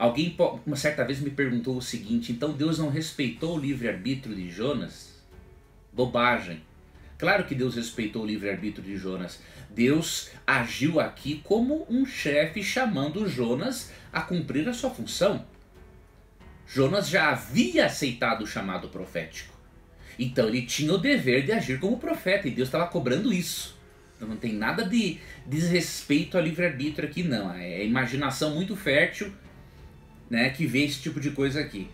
Alguém uma certa vez me perguntou o seguinte: então Deus não respeitou o livre-arbítrio de Jonas? Bobagem. Claro que Deus respeitou o livre-arbítrio de Jonas. Deus agiu aqui como um chefe chamando Jonas a cumprir a sua função. Jonas já havia aceitado o chamado profético. Então ele tinha o dever de agir como profeta e Deus estava cobrando isso. Então não tem nada de desrespeito ao livre-arbítrio aqui, não. É, é imaginação muito fértil né, que vê esse tipo de coisa aqui.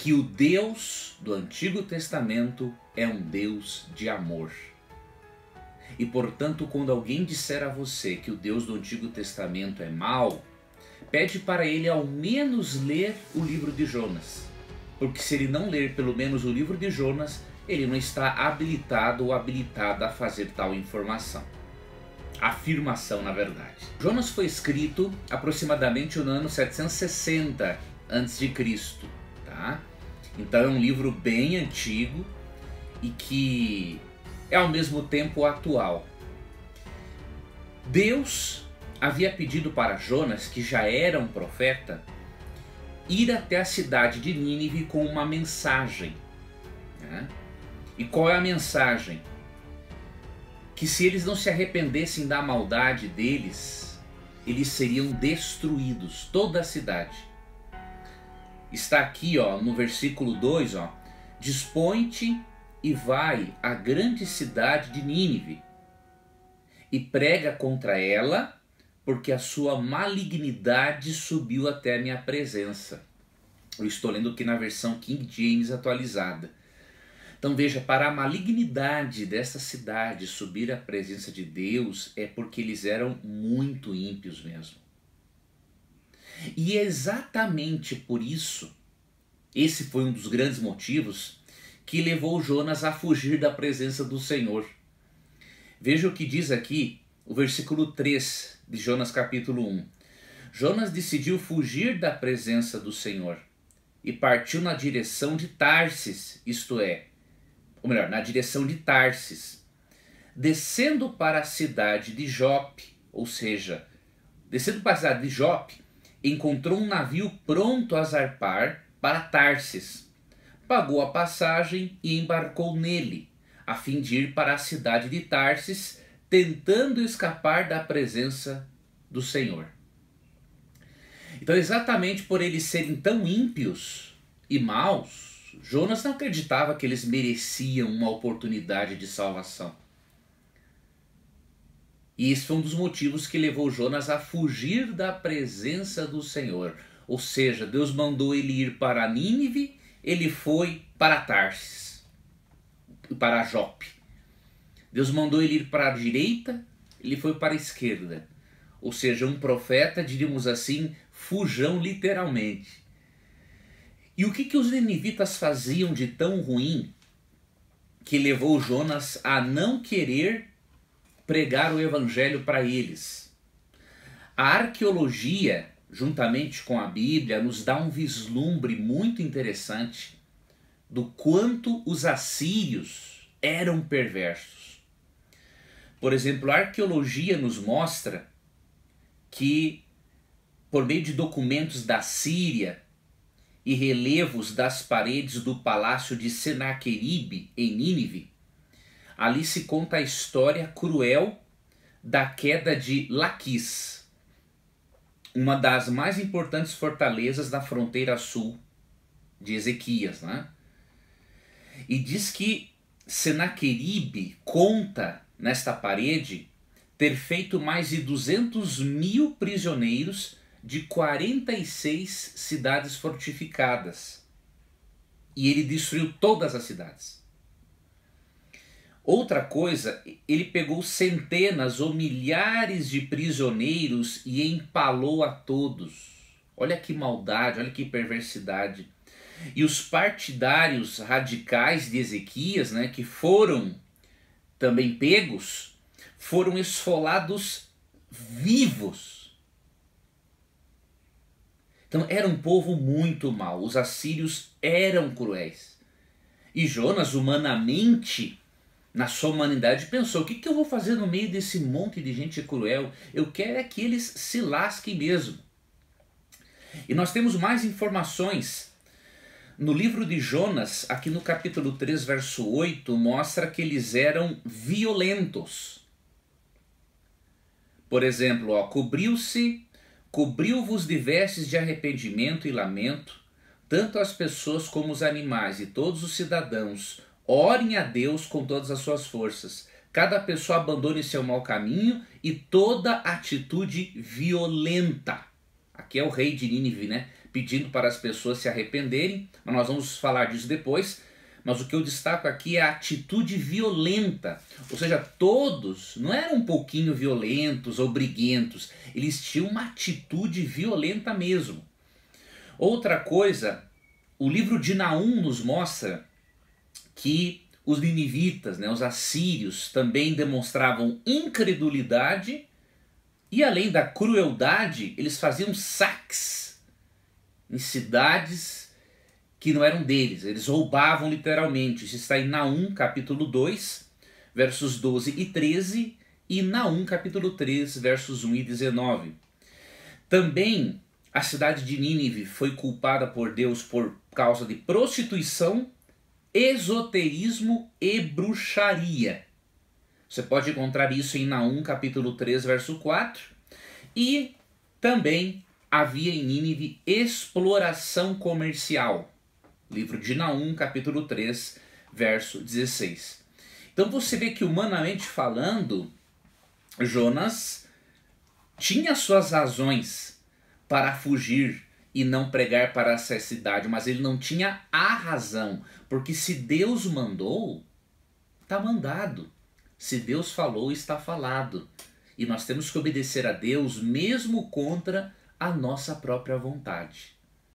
que o Deus do Antigo Testamento é um Deus de amor. E portanto, quando alguém disser a você que o Deus do Antigo Testamento é mau, pede para ele ao menos ler o livro de Jonas. Porque se ele não ler pelo menos o livro de Jonas, ele não está habilitado ou habilitada a fazer tal informação. Afirmação, na verdade. Jonas foi escrito aproximadamente no ano 760 a.C. Tá? Então é um livro bem antigo e que é ao mesmo tempo atual. Deus havia pedido para Jonas, que já era um profeta, ir até a cidade de Nínive com uma mensagem. Né? E qual é a mensagem? Que se eles não se arrependessem da maldade deles, eles seriam destruídos, toda a cidade. Está aqui ó, no versículo 2: Dispõe-te e vai à grande cidade de Nínive e prega contra ela, porque a sua malignidade subiu até a minha presença. Eu estou lendo aqui na versão King James atualizada. Então veja, para a malignidade dessa cidade subir à presença de Deus é porque eles eram muito ímpios mesmo. E é exatamente por isso, esse foi um dos grandes motivos que levou Jonas a fugir da presença do Senhor. Veja o que diz aqui o versículo 3 de Jonas capítulo 1. Jonas decidiu fugir da presença do Senhor e partiu na direção de Tarsis, isto é, ou melhor, na direção de Tarsis, descendo para a cidade de Jope, ou seja, descendo para a cidade de Jope, encontrou um navio pronto a zarpar para Tarsis pagou a passagem e embarcou nele, a fim de ir para a cidade de Tarsis, tentando escapar da presença do Senhor. Então, exatamente por eles serem tão ímpios e maus, Jonas não acreditava que eles mereciam uma oportunidade de salvação. E isso foi um dos motivos que levou Jonas a fugir da presença do Senhor. Ou seja, Deus mandou ele ir para Nínive ele foi para Tarsis, para Jope. Deus mandou ele ir para a direita, ele foi para a esquerda. Ou seja, um profeta, diríamos assim, fujão literalmente. E o que, que os ninivitas faziam de tão ruim que levou Jonas a não querer pregar o evangelho para eles? A arqueologia juntamente com a Bíblia, nos dá um vislumbre muito interessante do quanto os assírios eram perversos. Por exemplo, a arqueologia nos mostra que, por meio de documentos da Síria e relevos das paredes do palácio de Senaquerib, em Nínive, ali se conta a história cruel da queda de Laquis, uma das mais importantes fortalezas da fronteira sul de Ezequias, né? E diz que Senaqueribe conta nesta parede ter feito mais de 200 mil prisioneiros de 46 cidades fortificadas. E ele destruiu todas as cidades. Outra coisa, ele pegou centenas ou milhares de prisioneiros e empalou a todos. Olha que maldade, olha que perversidade. E os partidários radicais de Ezequias, né, que foram também pegos, foram esfolados vivos. Então era um povo muito mau, os assírios eram cruéis. E Jonas, humanamente, na sua humanidade, pensou: o que, que eu vou fazer no meio desse monte de gente cruel? Eu quero é que eles se lasquem mesmo. E nós temos mais informações. No livro de Jonas, aqui no capítulo 3, verso 8, mostra que eles eram violentos. Por exemplo, ó, cobriu-se, cobriu-vos de vestes de arrependimento e lamento, tanto as pessoas como os animais e todos os cidadãos, Orem a Deus com todas as suas forças. Cada pessoa abandone seu mau caminho e toda atitude violenta. Aqui é o rei de Nínive, né? Pedindo para as pessoas se arrependerem, mas nós vamos falar disso depois. Mas o que eu destaco aqui é a atitude violenta. Ou seja, todos não eram um pouquinho violentos ou briguentos, eles tinham uma atitude violenta mesmo. Outra coisa, o livro de Naum nos mostra que os ninivitas, né, os assírios, também demonstravam incredulidade e, além da crueldade, eles faziam saques em cidades que não eram deles. Eles roubavam literalmente. Isso está em Naum, capítulo 2, versos 12 e 13, e Naum, capítulo 3, versos 1 e 19. Também a cidade de Nínive foi culpada por Deus por causa de prostituição esoterismo e bruxaria. Você pode encontrar isso em Naum, capítulo 3, verso 4. E também havia em Nínive exploração comercial. Livro de Naum, capítulo 3, verso 16. Então você vê que, humanamente falando, Jonas tinha suas razões para fugir e não pregar para a cidade, mas ele não tinha a razão, porque se Deus mandou, está mandado. Se Deus falou, está falado. E nós temos que obedecer a Deus mesmo contra a nossa própria vontade.